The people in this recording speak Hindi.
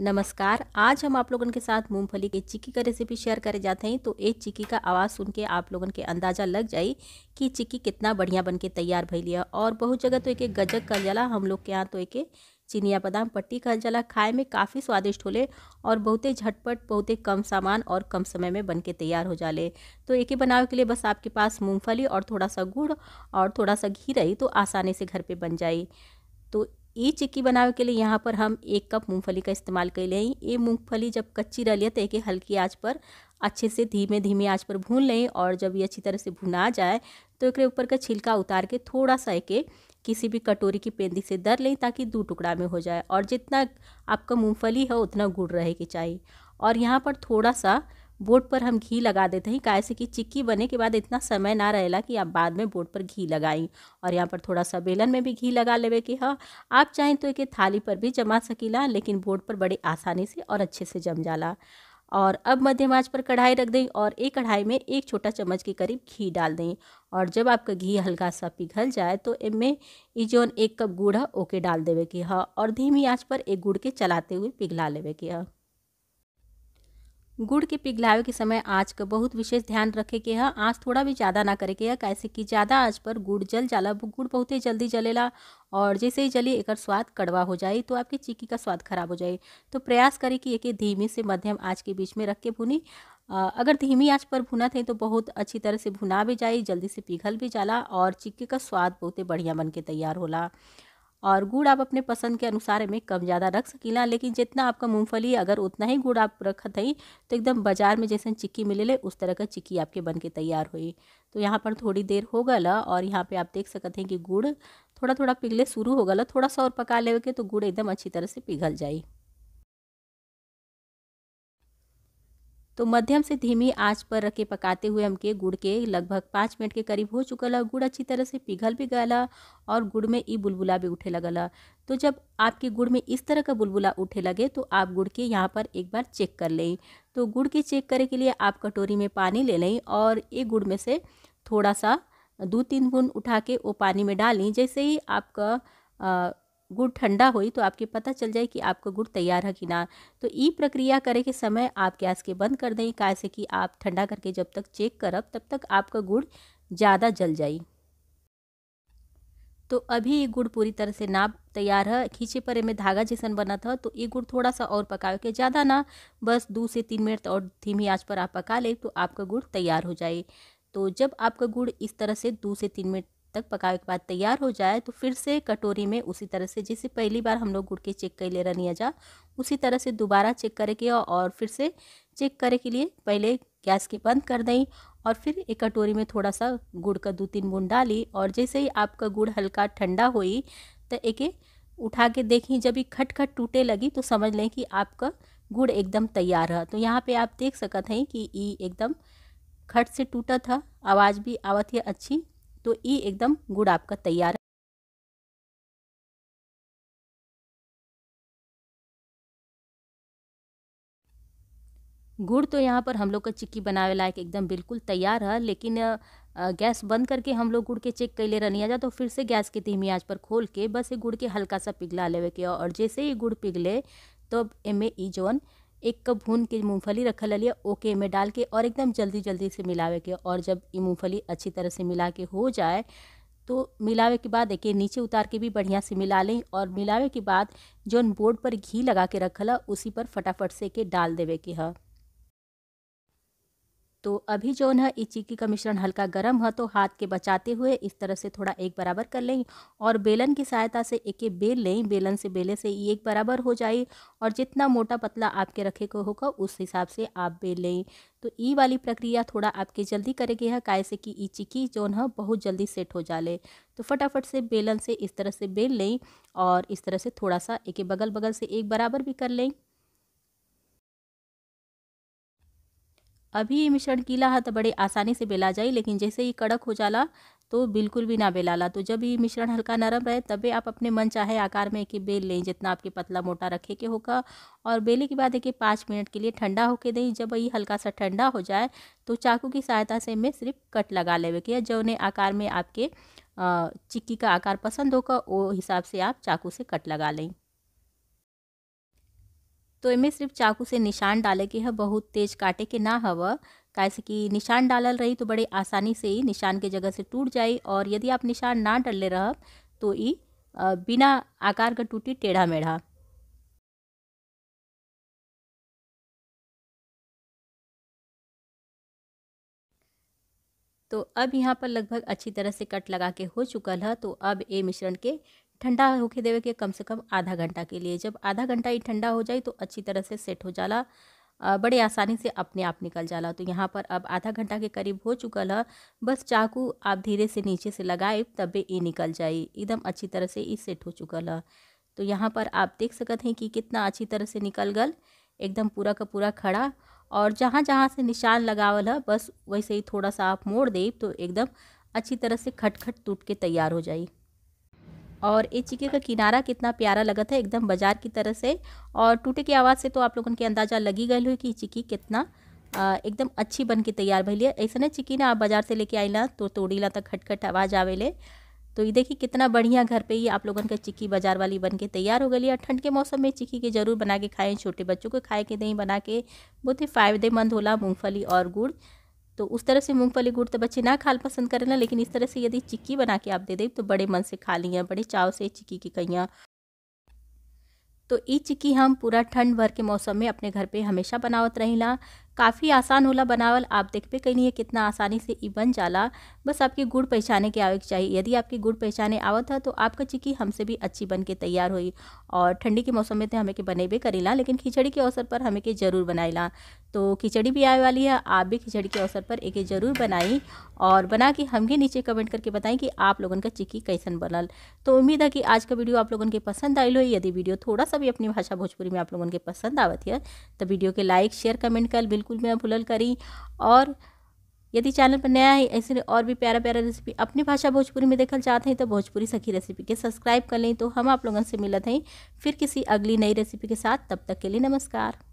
नमस्कार आज हम आप लोगों के साथ मूंगफली के चिक्की का रेसिपी शेयर करे जाते हैं तो एक चिक्की का आवाज़ सुन के आप लोगों के अंदाज़ा लग जाए कि चिक्की कितना बढ़िया बनके तैयार लिया और बहुत जगह तो एक गजक का जला हम लोग के यहाँ तो एक चिनिया बादाम पट्टी का जला खाए में काफ़ी स्वादिष्ट होले और बहुत ही झटपट बहुत ही कम सामान और कम समय में बन तैयार हो जाले तो एक बनाव के लिए बस आपके पास मूँगफली और थोड़ा सा गुड़ और थोड़ा सा घी रही तो आसानी से घर पर बन जाए तो ये चिक्की बनावे के लिए यहाँ पर हम एक कप मूंगफली का इस्तेमाल कर लें ये मूंगफली जब कच्ची रह लिया तो एक हल्की आंच पर अच्छे से धीमे धीमे आंच पर भून लें और जब ये अच्छी तरह से भुना जाए तो एक ऊपर का छिलका उतार के थोड़ा सा एक किसी भी कटोरी की पेंदी से दर लें ताकि दो टुकड़ा में हो जाए और जितना आपका मूँगफली है उतना गुड़ के चाहिए और यहाँ पर थोड़ा सा बोर्ड पर हम घी लगा देते हैं काय से कि चिक्की बने के बाद इतना समय ना रहेला कि आप बाद में बोर्ड पर घी लगाएं और यहाँ पर थोड़ा सा बेलन में भी घी लगा लेवे के हाँ आप चाहें तो एक थाली पर भी जमा सकीला लेकिन बोर्ड पर बड़े आसानी से और अच्छे से जम जाला और अब मध्यम आँच पर कढ़ाई रख दें और एक कढ़ाई में एक छोटा चम्मच के करीब घी डाल दें और जब आपका घी हल्का सा पिघल जाए तो इनमें जोन एक कप गुड़ है ओके डाल देवे के हाँ और धीमी आँच पर एक गुड़ के चलाते हुए पिघला लेवे के हाँ गुड़ के पिघलावे के समय आँच का बहुत विशेष ध्यान रखे के है आँच थोड़ा भी ज़्यादा ना करे के है कैसे कि ज़्यादा आँच पर गुड़ जल जाला गुड़ बहुत ही जल्दी जलेला और जैसे ही जली एक स्वाद कड़वा हो जाए तो आपकी चिक्की का स्वाद खराब हो जाए तो प्रयास करें कि एक धीमी से मध्यम आँच के बीच में रख के भुनी अगर धीमी आँच पर भुना थे तो बहुत अच्छी तरह से भुना भी जाए जल्दी से पिघल भी जाला और चिक्की का स्वाद बहुत ही बढ़िया बन के तैयार होला और गुड़ आप अपने पसंद के अनुसार में कम ज़्यादा रख ना लेकिन जितना आपका मूँगफली अगर उतना ही गुड़ आप रखत थी तो एकदम बाज़ार में जैसे चिक्की मिले ले उस तरह का चिक्की आपके बन के तैयार हुई तो यहाँ पर थोड़ी देर हो गल और यहाँ पे आप देख सकते हैं कि गुड़ थोड़ा थोड़ा पिघले शुरू हो गल थोड़ा सा और पका लेके के तो गुड़ एकदम अच्छी तरह से पिघल जाए तो मध्यम से धीमी आंच पर रख के पकाते हुए हमके गुड़ के लगभग पाँच मिनट के करीब हो चुका है गुड़ अच्छी तरह से पिघल भी गला और गुड़ में ई बुलबुला भी उठे लगल ला तो जब आपके गुड़ में इस तरह का बुलबुला उठे लगे तो आप गुड़ के यहाँ पर एक बार चेक कर लें तो गुड़ के चेक करे के लिए आप कटोरी में पानी ले लें और ये गुड़ में से थोड़ा सा दो तीन बूंद उठा के वो पानी में डालें जैसे ही आपका गुड़ ठंडा हुई तो आपके पता चल जाए कि आपका गुड़ तैयार है कि ना तो ई प्रक्रिया करे के समय आप गैस के बंद कर दें काय से कि आप ठंडा करके जब तक चेक करब तब तक आपका गुड़ ज़्यादा जल जाए तो अभी ये गुड़ पूरी तरह से ना तैयार है खींचे पर में धागा जैसा बना था तो ये गुड़ थोड़ा सा और पकाओ के ज़्यादा ना बस दो से तीन मिनट और धीमी आंच पर आप पका ले तो आपका गुड़ तैयार हो जाए तो जब आपका गुड़ इस तरह से दो से तीन मिनट तक पकावे के बाद तैयार हो जाए तो फिर से कटोरी में उसी तरह से जैसे पहली बार हम लोग गुड़ के चेक कर ले रनिया जा उसी तरह से दोबारा चेक करे के और फिर से चेक करे के लिए पहले गैस के बंद कर दें और फिर एक कटोरी में थोड़ा सा गुड़ का दो तीन बूंद डाली और जैसे ही आपका गुड़ हल्का ठंडा हुई तो एक उठा के देखें जब ये खटखट टूटे लगी तो समझ लें कि आपका गुड़ एकदम तैयार है तो यहाँ पे आप देख सकते हैं कि ये एकदम खट से टूटा था आवाज़ भी आवत है अच्छी तो ये एकदम गुड़ आपका तैयार है गुड़ तो यहाँ पर हम लोग का चिक्की बनावे लायक एकदम बिल्कुल तैयार है लेकिन गैस बंद करके हम लोग गुड़ के चेक कर ले रनिया जा तो फिर से गैस के धीमी आंच पर खोल के बस ये गुड़ के हल्का सा पिघला लेवे के और जैसे ही गुड़ पिघले तब तो एमे ई एक कप भून के मूँगफली ला लिया ओके में डाल के और एकदम जल्दी जल्दी से मिलावे के और जब ये मूँगफली अच्छी तरह से मिला के हो जाए तो मिलावे के बाद एक नीचे उतार के भी बढ़िया से मिला लें और मिलावे के बाद जो बोर्ड पर घी लगा के रखल उसी पर फटाफट से के डाल देवे के है तो अभी जो ना इस चिक्की का मिश्रण हल्का गर्म है तो हाथ के बचाते हुए इस तरह से थोड़ा एक बराबर कर लें और बेलन की सहायता से एक एक बेल लें बेलन से बेले से एक बराबर हो जाए और जितना मोटा पतला आपके रखे को होगा उस हिसाब से आप बेल लें तो ई वाली प्रक्रिया थोड़ा आपके जल्दी करेगी है काय से कि ई चिक्की जो ना बहुत जल्दी सेट हो जाले तो फटाफट से बेलन से इस तरह से बेल लें और इस तरह से थोड़ा सा एक बगल बगल से एक बराबर भी कर लें अभी ये मिश्रण गीला है तो बड़े आसानी से बेला जाए लेकिन जैसे ही कड़क हो जाला तो बिल्कुल भी ना ला तो जब ये मिश्रण हल्का नरम रहे तबे आप अपने मन चाहे आकार में एक बेल लें जितना आपके पतला मोटा रखे के होगा और बेले के बाद एक पाँच मिनट के लिए ठंडा होके दें जब ये हल्का सा ठंडा हो जाए तो चाकू की सहायता से मैं सिर्फ कट लगा लेवे के जो उन्हें आकार में आपके चिक्की का आकार पसंद होगा वो हिसाब से आप चाकू से कट लगा लें तो इमें सिर्फ चाकू से निशान डाले के है बहुत तेज काटे के ना हव कैसे कि निशान डालल रही तो बड़े आसानी से ही निशान के जगह से टूट जाए और यदि आप निशान ना डलले रह तो ये बिना आकार का टूटी टेढ़ा मेढ़ा तो अब यहाँ पर लगभग अच्छी तरह से कट लगा के हो चुकल है तो अब ये मिश्रण के ठंडा होके देवे के कम से कम आधा घंटा के लिए जब आधा घंटा ही ठंडा हो जाए तो अच्छी तरह से सेट हो जाला बड़े आसानी से अपने आप निकल जाला तो यहाँ पर अब आधा घंटा के करीब हो चुका है बस चाकू आप धीरे से नीचे से लगाए तब भी ये निकल जाए एकदम अच्छी तरह से ये सेट हो चुकल है तो यहाँ पर आप देख सकते हैं कि कितना अच्छी तरह से निकल गल एकदम पूरा का पूरा खड़ा और जहाँ जहाँ से निशान लगावल है बस वैसे ही थोड़ा सा आप मोड़ दे तो एकदम अच्छी तरह से खटखट टूट के तैयार हो जाए और ये चिके का किनारा कितना प्यारा लगा था एकदम बाजार की तरह से और टूटे की आवाज़ से तो आप लोगों के अंदाजा लगी गए हुई कि चिकी कितना एकदम अच्छी बन के तैयार है ऐसे ना चिकी ना आप बाजार से लेके ना तो ला तक खटखट आवाज़ ले तो ये देखिए कितना बढ़िया घर पे ये आप लोगों का चिक्की बाजार वाली बन के तैयार हो गई है ठंड के मौसम में चिक्की के जरूर बना के खाएँ छोटे बच्चों को खाए के दही बना के बहुत ही फ़ायदेमंद होला मूँगफली और गुड़ तो उस तरह से मूंगफली गुड़ तो बच्चे ना खाल पसंद करें ना लेकिन इस तरह से यदि चिक्की बना के आप दे दें तो बड़े मन से खा लिया बड़े चाव से चिक्की की कहियाँ तो ये चिक्की हम पूरा ठंड भर के मौसम में अपने घर पे हमेशा बनावत रहिला काफ़ी आसान होला बनावल आप देखबे कहीं कितना आसानी से ई बन जाला बस आपकी गुड़ पहचाने के आवे के चाहिए यदि आपकी गुड़ पहचाने आवत है तो आपका चिक्की हमसे भी अच्छी बन के तैयार हुई और ठंडी के मौसम में तो हमें के बनेबे करेला लेकिन खिचड़ी के अवसर पर हमें के ज़रूर बनाईला तो खिचड़ी भी आए वाली है आप भी खिचड़ी के अवसर पर एक ज़रूर बनाई और बना के भी नीचे कमेंट करके बताएं कि आप लोगों का चिक्की कैसन बनल तो उम्मीद है कि आज का वीडियो आप लोगों के पसंद आई हो यदि वीडियो थोड़ा सा भी अपनी भाषा भोजपुरी में आप लोगों के पसंद आवत है तो वीडियो के लाइक शेयर कमेंट कर बिल्कुल मैं भूलल करी और यदि चैनल पर नया है ऐसे और भी प्यारा प्यारा रेसिपी अपनी भाषा भोजपुरी में देखना चाहते हैं तो भोजपुरी सखी रेसिपी के सब्सक्राइब कर लें तो हम आप लोगों से मिलते हैं फिर किसी अगली नई रेसिपी के साथ तब तक के लिए नमस्कार